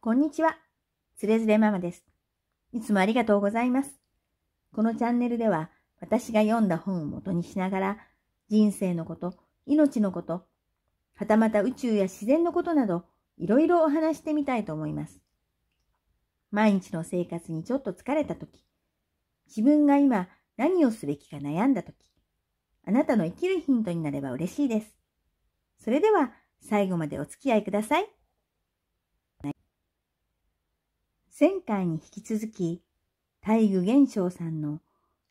こんにちは。つれづれママです。いつもありがとうございます。このチャンネルでは、私が読んだ本を元にしながら、人生のこと、命のこと、はたまた宇宙や自然のことなど、いろいろお話してみたいと思います。毎日の生活にちょっと疲れたとき、自分が今何をすべきか悩んだとき、あなたの生きるヒントになれば嬉しいです。それでは最後までお付き合いください。前回に引き続き、大愚玄章さんの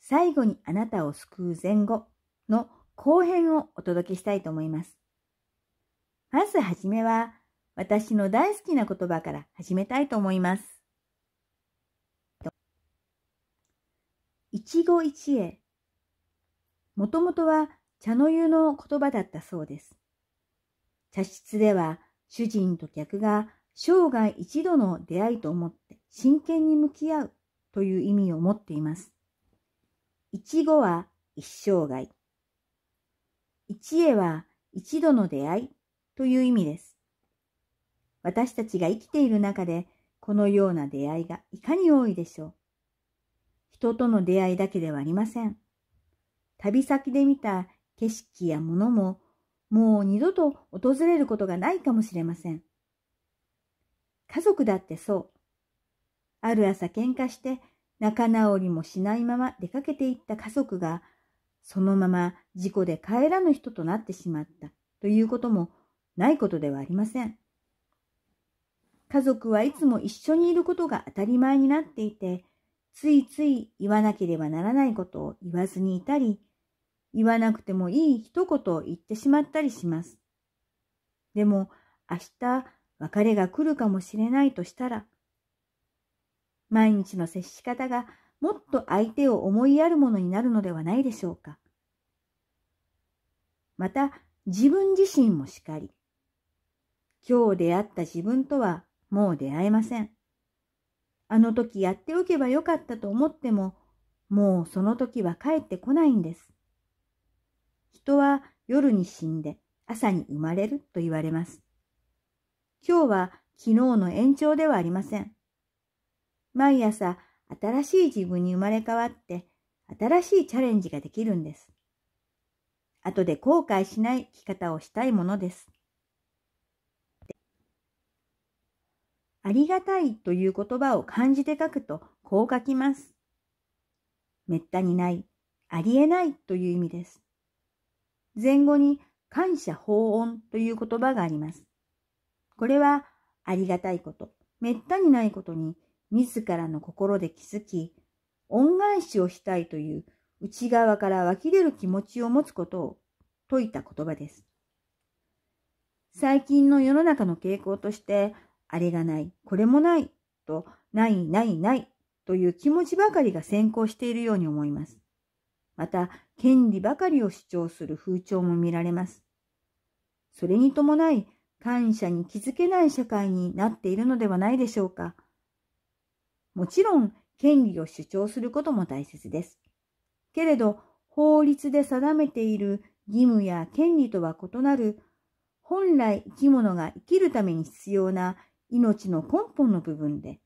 最後にあなたを救う前後の後編をお届けしたいと思います。まずはじめは、私の大好きな言葉から始めたいと思います。一期一会。もともとは茶の湯の言葉だったそうです。茶室では主人と客が生涯一度の出会いと思って真剣に向き合うという意味を持っています。一語は一生涯。一会は一度の出会いという意味です。私たちが生きている中でこのような出会いがいかに多いでしょう。人との出会いだけではありません。旅先で見た景色やものももう二度と訪れることがないかもしれません。家族だってそう。ある朝喧嘩して仲直りもしないまま出かけていった家族が、そのまま事故で帰らぬ人となってしまったということもないことではありません。家族はいつも一緒にいることが当たり前になっていて、ついつい言わなければならないことを言わずにいたり、言わなくてもいい一言を言ってしまったりします。でも、明日別れが来るかもしれないとしたら、毎日の接し方がもっと相手を思いやるものになるのではないでしょうか。また、自分自身もしかり。今日出会った自分とはもう出会えません。あの時やっておけばよかったと思っても、もうその時は帰ってこないんです。人は夜に死んで朝に生まれると言われます。今日は昨日の延長ではありません。毎朝新しい自分に生まれ変わって新しいチャレンジができるんです。後で後悔しない生き方をしたいものです。ありがたいという言葉を漢字で書くとこう書きます。めったにない、ありえないという意味です。前後に感謝法音という言葉があります。これはありがたいこと、めったにないことに自らの心で気づき、恩返しをしたいという内側から湧き出る気持ちを持つことを説いた言葉です。最近の世の中の傾向として、あれがない、これもない、と、ないないないという気持ちばかりが先行しているように思います。また、権利ばかりを主張する風潮も見られます。それに伴い、感謝に気づけない社会になっているのではないでしょうか。もちろん権利を主張することも大切です。けれど、法律で定めている義務や権利とは異なる、本来生き物が生きるために必要な命の根本の部分で、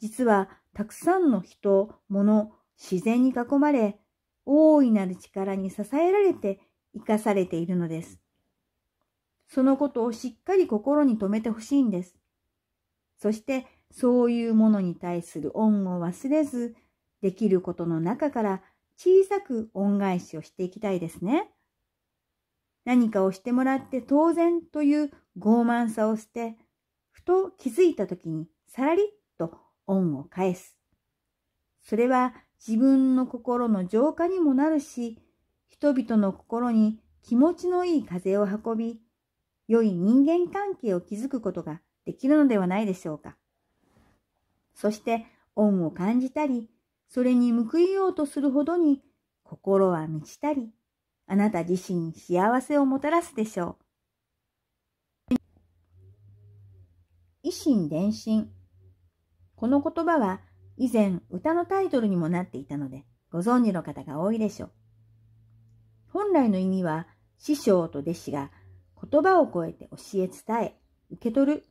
実はたくさんの人、物、自然に囲まれ、大いなる力に支えられて生かされているのです。そのことをしっかり心に留めてほしいんです。そしてそういうものに対する恩を忘れず、できることの中から小さく恩返しをしていきたいですね。何かをしてもらって当然という傲慢さを捨て、ふと気づいた時にさらりっと恩を返す。それは自分の心の浄化にもなるし、人々の心に気持ちのいい風を運び、良い人間関係を築くことができるのではないでしょうか。そして恩を感じたり、それに報いようとするほどに心は満ちたり、あなた自身に幸せをもたらすでしょう。維心伝心。この言葉は以前歌のタイトルにもなっていたので、ご存知の方が多いでしょう。本来の意味は師匠と弟子が言葉を超えて教え伝え、受け取る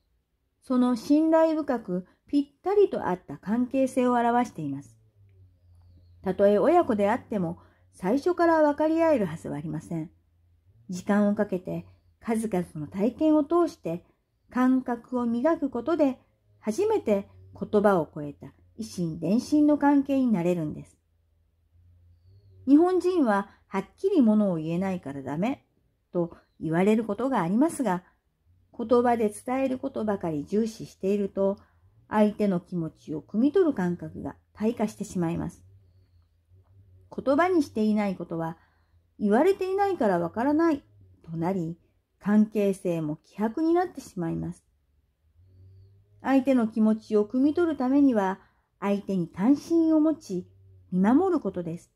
その信頼深くぴったりとあった関係性を表しています。たとえ親子であっても最初から分かり合えるはずはありません。時間をかけて数々の体験を通して感覚を磨くことで初めて言葉を超えた維心伝心の関係になれるんです。日本人ははっきりものを言えないからダメと言われることがありますが、言葉で伝えることばかり重視していると、相手の気持ちを汲み取る感覚が退化してしまいます。言葉にしていないことは、言われていないからわからないとなり、関係性も希薄になってしまいます。相手の気持ちを汲み取るためには、相手に関心を持ち、見守ることです。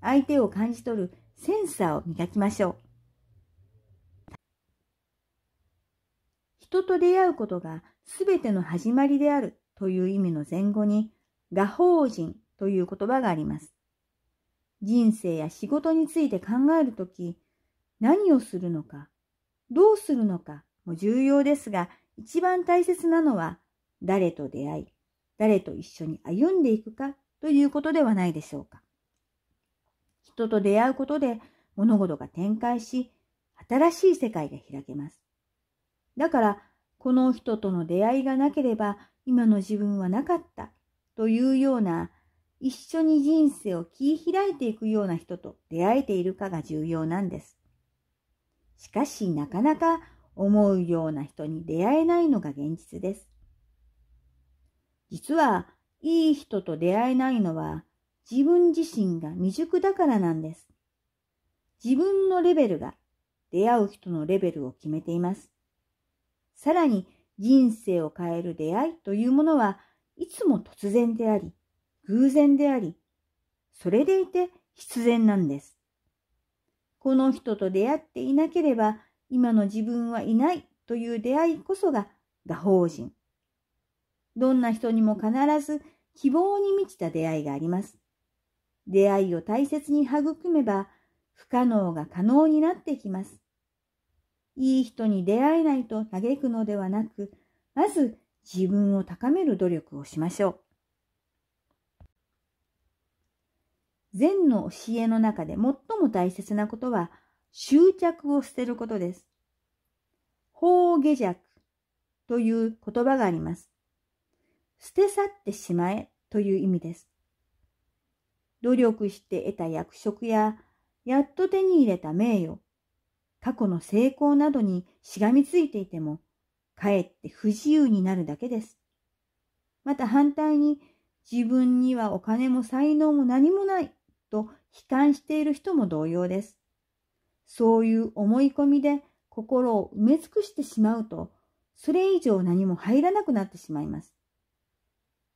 相手を感じ取るセンサーを磨きましょう。人と出会うことが全ての始まりであるという意味の前後に、画法人という言葉があります。人生や仕事について考えるとき、何をするのか、どうするのかも重要ですが、一番大切なのは、誰と出会い、誰と一緒に歩んでいくかということではないでしょうか。人と出会うことで物事が展開し、新しい世界が開けます。だから、この人との出会いがなければ今の自分はなかったというような一緒に人生を切り開いていくような人と出会えているかが重要なんです。しかしなかなか思うような人に出会えないのが現実です。実はいい人と出会えないのは自分自身が未熟だからなんです。自分のレベルが出会う人のレベルを決めています。さらに人生を変える出会いというものはいつも突然であり、偶然であり、それでいて必然なんです。この人と出会っていなければ今の自分はいないという出会いこそが画法人。どんな人にも必ず希望に満ちた出会いがあります。出会いを大切に育めば不可能が可能になってきます。いい人に出会えないと嘆くのではなく、まず自分を高める努力をしましょう。禅の教えの中で最も大切なことは、執着を捨てることです。法下弱という言葉があります。捨て去ってしまえという意味です。努力して得た役職や、やっと手に入れた名誉、過去の成功などにしがみついていても、かえって不自由になるだけです。また反対に、自分にはお金も才能も何もないと悲観している人も同様です。そういう思い込みで心を埋め尽くしてしまうと、それ以上何も入らなくなってしまいます。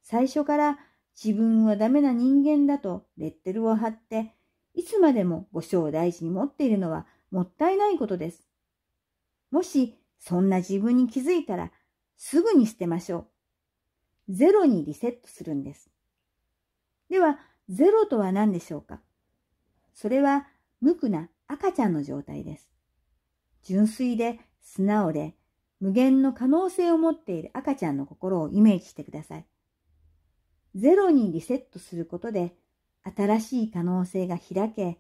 最初から自分はダメな人間だとレッテルを貼って、いつまでもご章を大事に持っているのはもったいないことです。もし、そんな自分に気づいたら、すぐに捨てましょう。ゼロにリセットするんです。では、ゼロとは何でしょうかそれは、無垢な赤ちゃんの状態です。純粋で素直で無限の可能性を持っている赤ちゃんの心をイメージしてください。ゼロにリセットすることで新しい可能性が開け、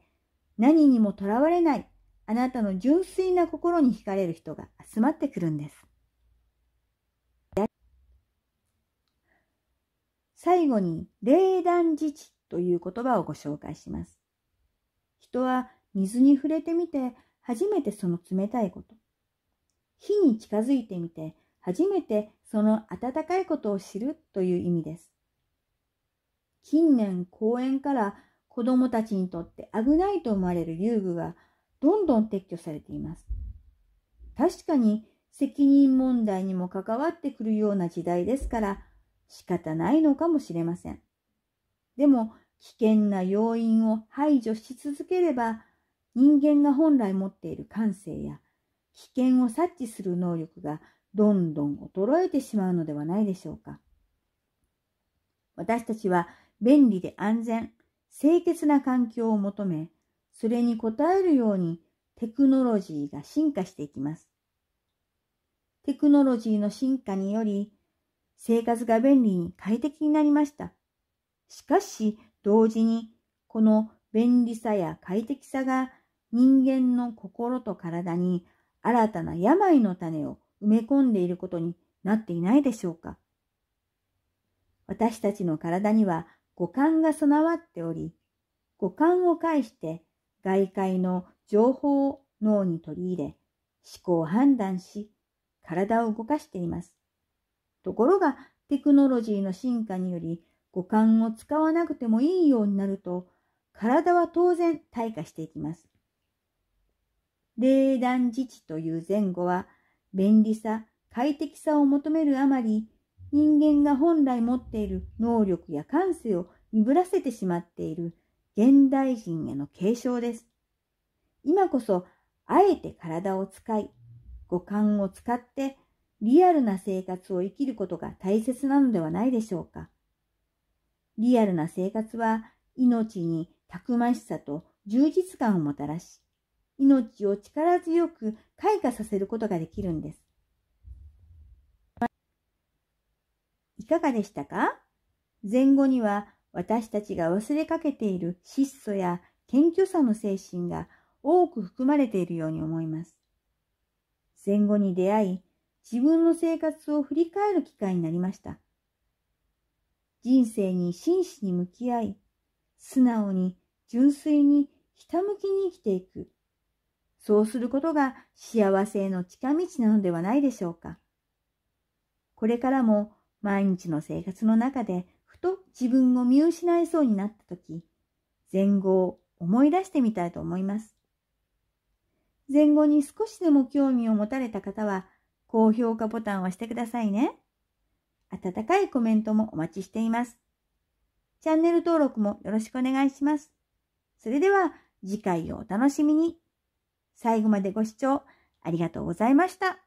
何にもとらわれないあなたの純粋な心に惹かれる人が集まってくるんです。最後に、霊団自治という言葉をご紹介します。人は水に触れてみて、初めてその冷たいこと。火に近づいてみて、初めてその温かいことを知るという意味です。近年公園から子供たちにとって危ないと思われる遊具がどんどん撤去されています。確かに責任問題にも関わってくるような時代ですから仕方ないのかもしれません。でも危険な要因を排除し続ければ人間が本来持っている感性や危険を察知する能力がどんどん衰えてしまうのではないでしょうか。私たちは便利で安全、清潔な環境を求め、それに応えるようにテクノロジーが進化していきます。テクノロジーの進化により、生活が便利に快適になりました。しかし、同時に、この便利さや快適さが人間の心と体に新たな病の種を埋め込んでいることになっていないでしょうか。私たちの体には五感が備わっており、五感を介して外界の情報を脳に取り入れ、思考判断し、体を動かしています。ところが、テクノロジーの進化により、五感を使わなくてもいいようになると、体は当然退化していきます。冷暖自治という前後は、便利さ、快適さを求めるあまり、人間が本来持っている能力や感性を鈍らせてしまっている現代人への継承です。今こそ、あえて体を使い、五感を使って、リアルな生活を生きることが大切なのではないでしょうか。リアルな生活は、命にたくましさと充実感をもたらし、命を力強く開花させることができるんです。いかがでしたか前後には私たちが忘れかけている質素や謙虚さの精神が多く含まれているように思います。戦後に出会い、自分の生活を振り返る機会になりました。人生に真摯に向き合い、素直に、純粋に、ひたむきに生きていく。そうすることが幸せへの近道なのではないでしょうか。これからも毎日の生活の中でと自分を見失いそうになった時、前後を思い出してみたいと思います。前後に少しでも興味を持たれた方は、高評価ボタンを押してくださいね。温かいコメントもお待ちしています。チャンネル登録もよろしくお願いします。それでは次回をお楽しみに。最後までご視聴ありがとうございました。